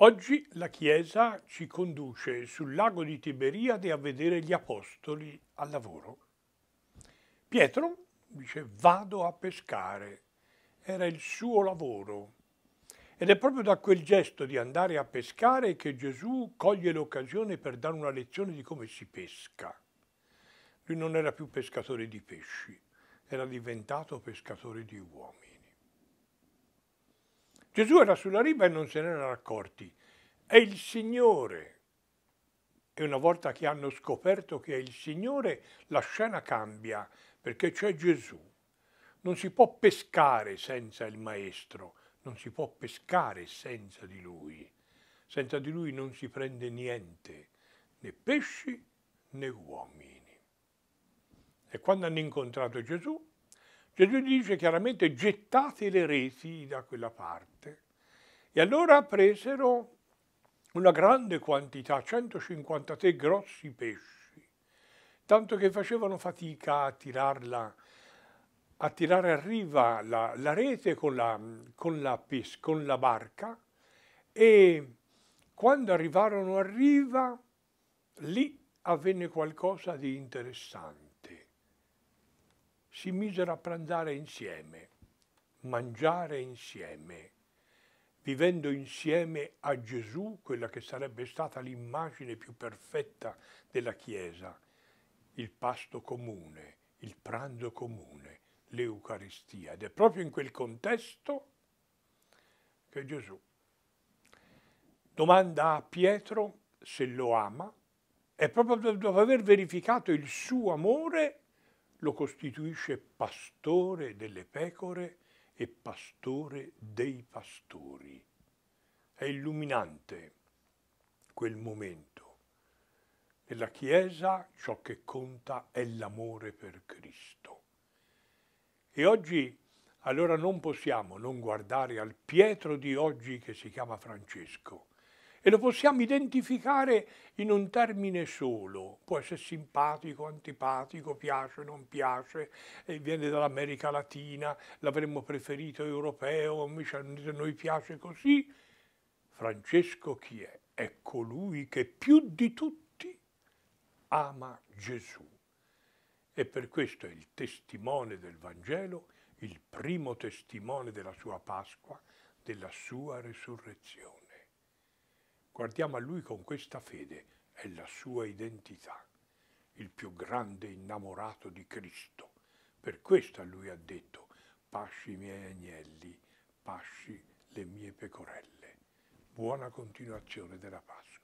Oggi la Chiesa ci conduce sul lago di Tiberiade a vedere gli apostoli al lavoro. Pietro dice vado a pescare, era il suo lavoro. Ed è proprio da quel gesto di andare a pescare che Gesù coglie l'occasione per dare una lezione di come si pesca. Lui non era più pescatore di pesci, era diventato pescatore di uomini. Gesù era sulla riva e non se ne erano accorti. È il Signore. E una volta che hanno scoperto che è il Signore, la scena cambia, perché c'è Gesù. Non si può pescare senza il Maestro, non si può pescare senza di Lui. Senza di Lui non si prende niente, né pesci né uomini. E quando hanno incontrato Gesù, Gesù dice chiaramente gettate le reti da quella parte. E allora presero una grande quantità, 153 grossi pesci, tanto che facevano fatica a tirarla a tirare a riva la, la rete con la, con, la pes, con la barca e quando arrivarono a riva lì avvenne qualcosa di interessante si misero a pranzare insieme, mangiare insieme, vivendo insieme a Gesù quella che sarebbe stata l'immagine più perfetta della Chiesa, il pasto comune, il pranzo comune, l'Eucaristia. Ed è proprio in quel contesto che Gesù domanda a Pietro se lo ama e proprio dopo aver verificato il suo amore lo costituisce pastore delle pecore e pastore dei pastori. È illuminante quel momento. Nella Chiesa ciò che conta è l'amore per Cristo. E oggi allora non possiamo non guardare al Pietro di oggi che si chiama Francesco, e lo possiamo identificare in un termine solo, può essere simpatico, antipatico, piace, non piace, eh, viene dall'America Latina, l'avremmo preferito europeo, invece a noi piace così. Francesco chi è? È colui che più di tutti ama Gesù. E per questo è il testimone del Vangelo, il primo testimone della sua Pasqua, della sua resurrezione. Guardiamo a lui con questa fede, è la sua identità, il più grande innamorato di Cristo. Per questo a lui ha detto, pasci i miei agnelli, pasci le mie pecorelle. Buona continuazione della pace.